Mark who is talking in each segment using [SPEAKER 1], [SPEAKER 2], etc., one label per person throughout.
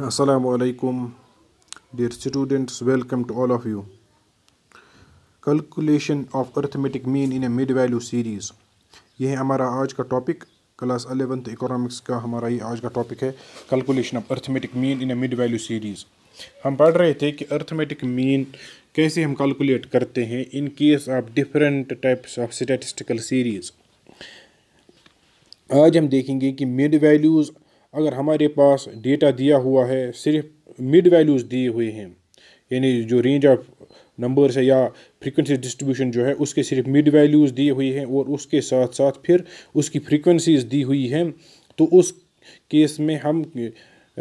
[SPEAKER 1] assalamu alaikum dear students welcome to all of you calculation of arithmetic mean in a mid value series ये है हमारा आज का topic class eleventh economics का हमारा ये आज का टॉपिक है calculation of arithmetic mean in a mid value series हम पढ़ रहे थे कि अर्थमेटिक मीन कैसे हम कैलकुलेट करते हैं in case of different types of statistical series आज हम देखेंगे कि मिड वैल्यूज़ अगर हमारे पास डेटा दिया हुआ है सिर्फ मिड वैल्यूज़ दिए हुए हैं यानी जो रेंज ऑफ नंबर्स है या फ्रीक्वेंसी डिस्ट्रीब्यूशन जो है उसके सिर्फ मिड वैल्यूज़ दिए हुए हैं और उसके साथ साथ फिर उसकी फ्रीक्वेंसीज दी हुई हैं तो उस केस में हम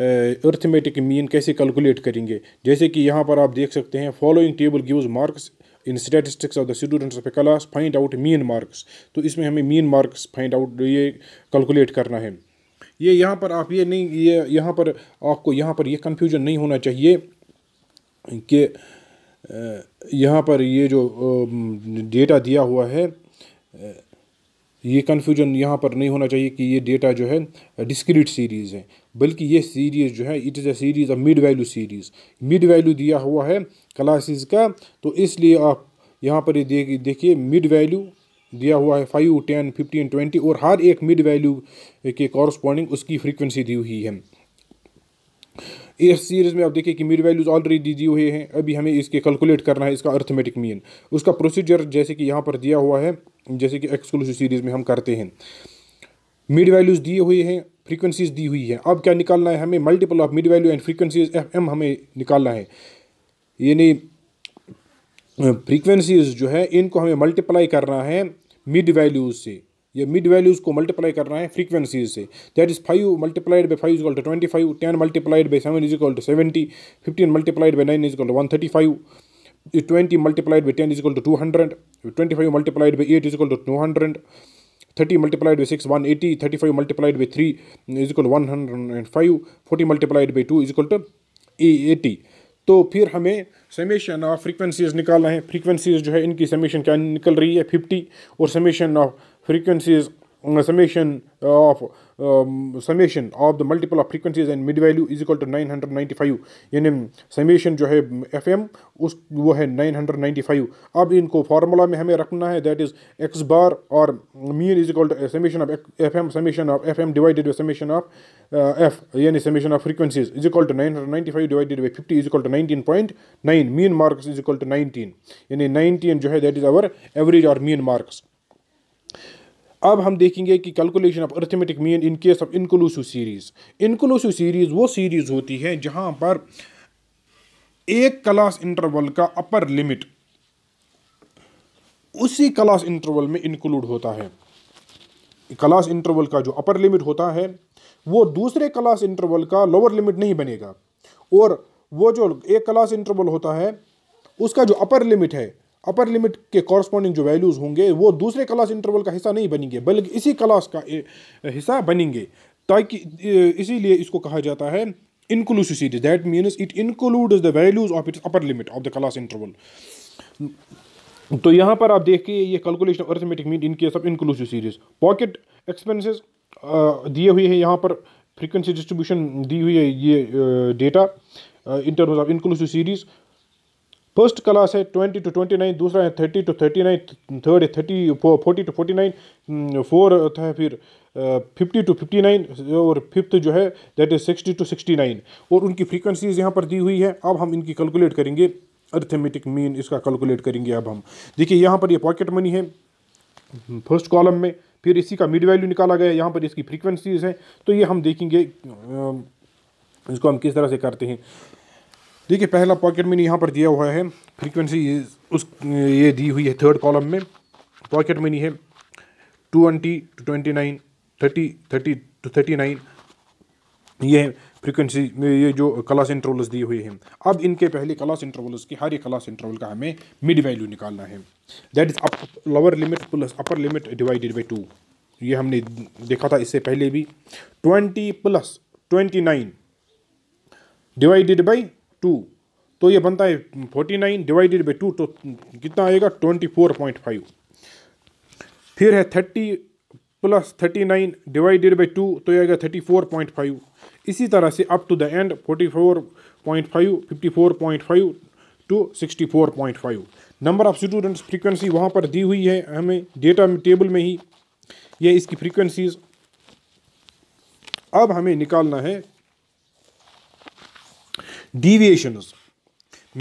[SPEAKER 1] अर्थमेटिक मीन कैसे कैलकुलेट करेंगे जैसे कि यहाँ पर आप देख सकते हैं following table gives marks in statistics of the students of a class find out mean marks तो इसमें हमें मीन मार्क्स फाइंड आउट ये कैलकुलेट करना है ये यहाँ पर आप ये नहीं ये यहाँ पर आपको यहाँ पर ये कन्फ्यूजन नहीं होना चाहिए कि यहाँ पर ये जो डेटा दिया हुआ है ये कन्फ्यूजन यहाँ पर नहीं होना चाहिए कि ये डेटा जो है डिस्क्रीट सीरीज़ है बल्कि ये सीरीज़ जो है it is a series of mid value series mid value दिया हुआ है क्लासेस का तो इसलिए आप यहाँ पर ये देखिए मिड वैल्यू दिया हुआ है फाइव टेन फिफ्टीन ट्वेंटी और हर एक मिड वैल्यू के कॉरस्पॉन्डिंग उसकी फ्रीक्वेंसी दी हुई है इस सीरीज़ में आप देखिए कि मिड वैल्यूज़ ऑलरेडी दी दिए हुए हैं अभी हमें इसके कैलकुलेट करना है इसका अर्थमेटिक मीन उसका प्रोसीजर जैसे कि यहाँ पर दिया हुआ है जैसे कि एक्सक्लूसिव सीरीज़ में हम करते हैं मिड वैल्यूज़ दिए हुए हैं फ्रीक्वेंसीज़ दी हुई हैं अब क्या निकालना है हमें multiple of mid value and frequencies F M हमें निकालना है यानी फ्रीक्वेंसीज़ जो है इनको हमें मल्टीप्लाई करना है मिड वैल्यूज से ये मिड वैल्यूज को मल्टीप्लाई करना है फ्रीक्वेंसीज से that is five multiplied by five is equal to twenty five ten multiplied by seven is equal to seventy fifteen multiplied by nine is equal to one thirty five twenty multiplied by ten is equal to two hundred twenty five multiplied by eight is equal to two hundred thirty multiplied by six one eighty thirty five multiplied by three is equal one hundred and five forty multiplied by two is equal to eighty तो फिर हमें summation of frequencies निकालना है frequencies जो है इनकी summation क्या निकल रही है फिफ्टी और summation of frequencies summation of um, summation of the multiple of frequencies and mid value is equal to 995 यानी summation जो है एफ एम उस वो है 995 अब इनको फार्मूला में हमें रखना है दैट इज़ एक्स बार और mean is equal to summation of F M summation of F M divided by summation of F यानी summation of frequencies is equal to 995 divided by fifty is equal to nineteen point nine mean marks is equal to nineteen यानी nineteen जो है that is our average और mean marks अब हम देखेंगे कि calculation of arithmetic mean in case of inclusive series inclusive series वो series होती है जहां पर एक क्लास इंटरवल का अपर लिमिट उसी क्लास इंटरवल में इंक्लूड होता है क्लास इंटरवल का जो अपर लिमिट होता है वो दूसरे क्लास इंटरवल का लोअर लिमिट नहीं बनेगा और वो जो एक क्लास इंटरवल होता है उसका जो अपर लिमिट है अपर लिमिट के कॉरस्पॉन्डिंग जो वैल्यूज़ होंगे वो दूसरे क्लास इंटरवल का हिस्सा नहीं बनेंगे बल्कि इसी क्लास का हिस्सा बनेंगे ताकि इसीलिए इसको कहा जाता है inclusive series that means it includes the values of its upper limit of the class interval तो यहाँ पर आप देखिए ये कैलकुलेशन अर्थमेटिक मीन इनके सब इंक्लूसिव सीरीज पॉकेट एक्सपेंसेस दिए हुए हैं यहाँ पर फ्रीक्वेंसी डिस्ट्रीब्यूशन दी हुई है ये data in terms of inclusive series first class है ट्वेंटी टू ट्वेंटी नाइन दूसरा है thirty to thirty nine third है thirty forty to forty nine fourth है फिर फिफ्टी टू फिफ्टी नाइन और फिफ्थ जो है that is sixty to sixty nine और उनकी फ्रीक्वेंसीज यहाँ पर दी हुई है अब हम इनकी कैलकुलेट करेंगे अर्थमेटिक मीन इसका कैलकुलेट करेंगे अब हम देखिए यहाँ पर ये यह पॉकेट मनी है फर्स्ट कॉलम में फिर इसी का मिड वैल्यू निकाला गया यहाँ पर इसकी फ्रीक्वेंसीज हैं तो ये हम देखेंगे इसको हम किस तरह से करते हैं देखिए पहला पॉकेट मनी यहाँ पर दिया हुआ है फ्रीक्वेंसी उस ये दी हुई है थर्ड कॉलम में पॉकेट मनी है twenty to twenty nine thirty thirty to thirty nine ये फ्रीक्वेंसी ये जो क्लास इंटरवल्स दिए हुए हैं अब इनके पहले क्लास इंटरवल्स की हर एक क्लास इंटरवल का हमें मिड वैल्यू निकालना है that is up lower limit plus upper limit divided by two ये हमने देखा था इससे पहले भी twenty plus twenty nine divided by two तो ये बनता है forty nine divided by two तो कितना आएगा ट्वेंटी फोर पॉइंट फाइव फिर है thirty plus thirty nine divided by two तो ये आएगा थर्टी फोर पॉइंट फाइव इसी तरह से up to the end forty four point five fifty four point five to sixty four point five number of students frequency वहाँ पर दी हुई है हमें डेटा टेबल में ही ये इसकी फ्रीक्वेंसीज अब हमें निकालना है डीविएशंस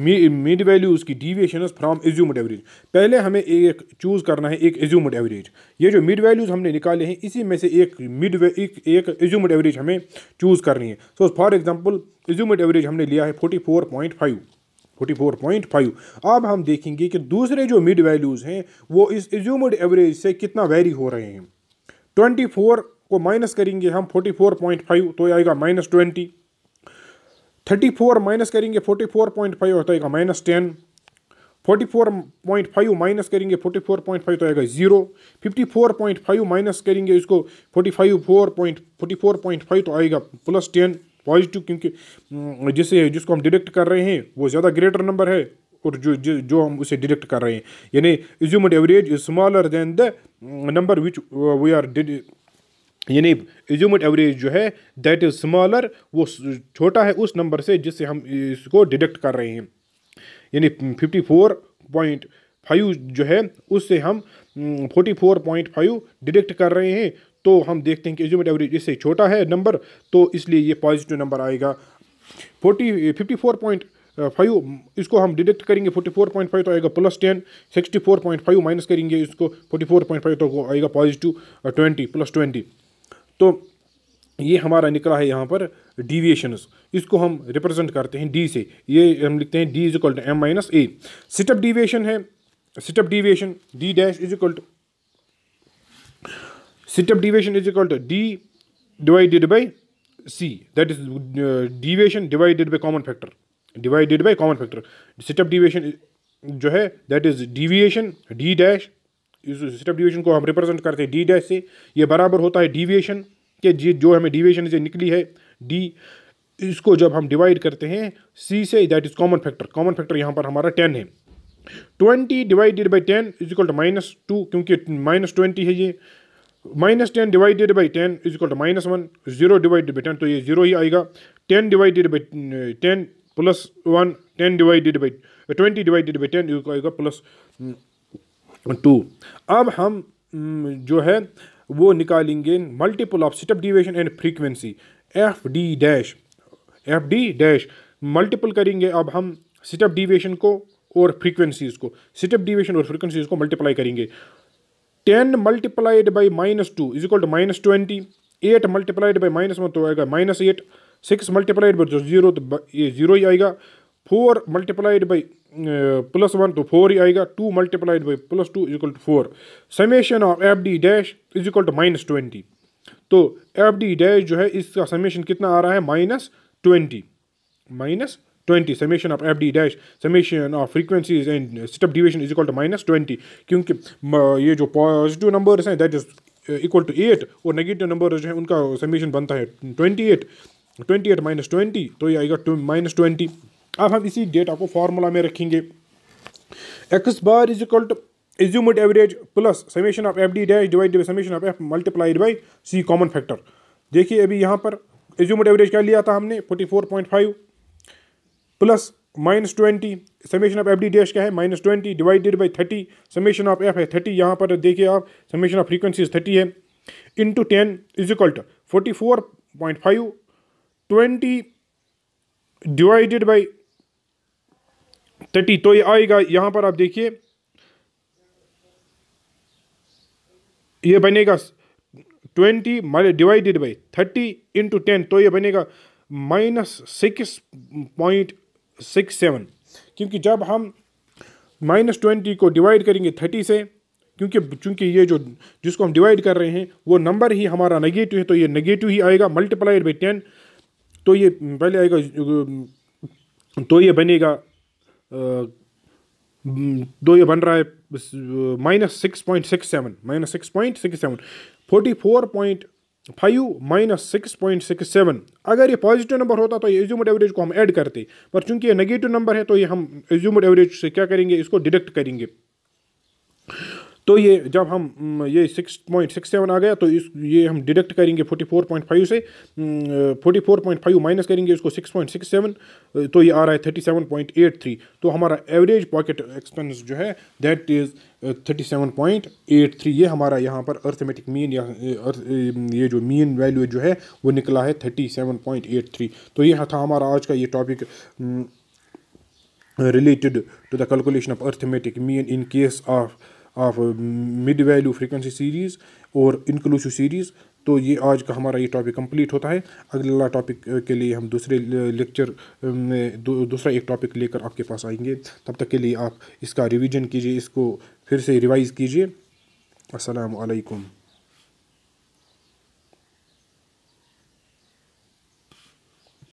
[SPEAKER 1] मिड वैल्यूज़ की डीविएशन फ्राम एज्यूमड एवरेज पहले हमें एक चूज़ करना है एक एज्यूमड एवरेज ये जो मिड वैल्यूज़ हमने निकाले हैं इसी में से एक मिड एक एक एज्यूमड एवरेज हमें चूज़ करनी है so for example assumed average हमने लिया है forty four point five forty four point five अब हम देखेंगे कि दूसरे जो मिड वैल्यूज़ हैं वो इस एज्यूमड एवरेज से कितना वेरी हो रहे हैं ट्वेंटी फोर को माइनस करेंगे हम फोर्टी फोर पॉइंट फाइव तो आएगा minus twenty thirty four minus करेंगे फोर्टी फोर पॉइंट फाइव होता है minus ten forty four point five minus करेंगे फोर्टी फोर पॉइंट फाइव तो आएगा zero fifty four point five minus करेंगे इसको forty five four point forty four point five तो आएगा प्लस टेन पॉजिटिव क्योंकि हम्म, जिसे जिसको हम डिडक्ट कर रहे हैं वो ज़्यादा ग्रेटर नंबर है और जो जो हम उसे डिडक्ट कर रहे हैं यानी assumed average is smaller than the number which we are यानी एज्यूमड एवरेज जो है दैट इज़ स्मॉलर वो छोटा है उस नंबर से जिससे हम इसको डिडक्ट कर रहे हैं यानी फिफ्टी फोर पॉइंट फाइव जो है उससे हम forty four point five deduct कर रहे हैं तो हम देखते हैं कि एज्यूमड एवरेज इससे छोटा है नंबर तो इसलिए ये पॉजिटिव नंबर आएगा forty fifty four point five इसको हम डिडक्ट करेंगे फोर्टी फोर पॉइंट फाइव तो आएगा plus ten sixty four point five minus करेंगे इसको फोर्टी फोर पॉइंट फाइव तो आएगा पॉजिटिव ट्वेंटी प्लस ट्वेंटी तो ये हमारा निकला है यहाँ पर डिविएशंस इसको हम रिप्रेजेंट करते हैं डी से ये हम लिखते हैं D is equal to M minus A step deviation है step deviation D dash is equal to step deviation is equal to D divided by C that is deviation divided by common factor divided by common factor step deviation जो है that is deviation D dash step division को हम represent करते हैं D dash से ये बराबर होता है डिविएशन के जो हमें डिविएशन से निकली है डी इसको जब हम डिवाइड करते हैं सी से that is common factor common factor यहाँ पर हमारा टेन है twenty divided by ten is equal to minus two क्योंकि माइनस ट्वेंटी है ये minus ten divided by ten is equal to minus one zero divided by ten तो ये zero ही आएगा ten divided by ten plus one ten divided by twenty divided by ten आएगा plus two अब हम hmm, जो है वो निकालेंगे multiple of step deviation and frequency F D dash F D dash multiple करेंगे अब हम स्टेप डिवेशन को और फ्रीक्वेंसीज को स्टेप डिवेशन और फ्रीक्वेंसीज को मल्टीप्लाई करेंगे ten multiplied by minus two is equal to minus twenty eight multiplied by minus one तो आएगा minus eight six multiplied by zero तो ये जीरो ही आएगा four multiplied by plus one तो फोर ही आएगा two multiplied by plus two is equal equal to four summation of F D dash is to minus twenty तो F D dash जो है इसका समेशन कितना आ रहा है minus twenty minus twenty summation of F D dash summation of frequencies and step deviation is to minus twenty क्योंकि ये जो पॉजिटिव नंबर्स हैं that is equal to eight और नेगेटिव नंबर जो है उनका समेशन बनता है twenty eight twenty eight minus twenty तो ये आएगा माइनस ट्वेंटी अब हम इसी डेटा को फार्मूला में रखेंगे X bar is equal to assumed average plus summation of F D dash divide by summation of F multiplied by C common factor देखिए अभी यहाँ पर एज्यूमड एवरेज क्या लिया था हमने forty four point five plus minus twenty summation of F D dash क्या है minus twenty divided by thirty summation of F है थर्टी यहाँ पर देखिए आप समेशन ऑफ फ्रीक्वेंसी थर्टी है into ten is equal to forty four point five twenty divided by thirty तो ये आएगा यहाँ पर आप देखिए ये बनेगा twenty divided by thirty into ten तो ये बनेगा minus six point six seven क्योंकि जब हम माइनस ट्वेंटी को डिवाइड करेंगे थर्टी से क्योंकि चूंकि ये जो जिसको हम डिवाइड कर रहे हैं वो नंबर ही हमारा नेगेटिव है तो ये नेगेटिव ही आएगा मल्टीप्लाइड बाई टेन तो ये पहले आएगा तो ये बनेगा दो ये बन रहा है minus six point six seven minus six point six seven forty four point five minus six point six seven अगर ये पॉजिटिव नंबर होता तो ये एज्यूमड एवरेज को हम ऐड करते पर चूंकि ये नेगेटिव नंबर है तो ये हम एज्यूमड एवरेज से क्या करेंगे इसको डिडक्ट करेंगे तो ये जब हम ये सिक्स पॉइंट सिक्स सेवन आ गया तो इस ये हम डिडक्ट करेंगे फोर्टी फोर पॉइंट फाइव से forty four point five minus करेंगे इसको सिक्स पॉइंट सिक्स सेवन तो ये आ रहा है thirty seven point eight three तो हमारा एवरेज पॉकेट एक्सपेंस जो है that is thirty seven point eight three ये हमारा यहाँ पर अर्थमेटिक मीन या uh, um, ये जो मीन वैल्यू जो है वो निकला है thirty seven point eight three तो ये था हमारा आज का ये topic related to the calculation of arithmetic mean in case of of mid value frequency series और इंक्लूसिव सीरीज़ तो ये आज का हमारा ये टॉपिक कंप्लीट होता है अगला टॉपिक के लिए हम दूसरे लेक्चर में दूसरा एक टॉपिक लेकर आपके पास आएंगे तब तक के लिए आप इसका रिवीजन कीजिए इसको फिर से रिवाइज़ कीजिए असलकम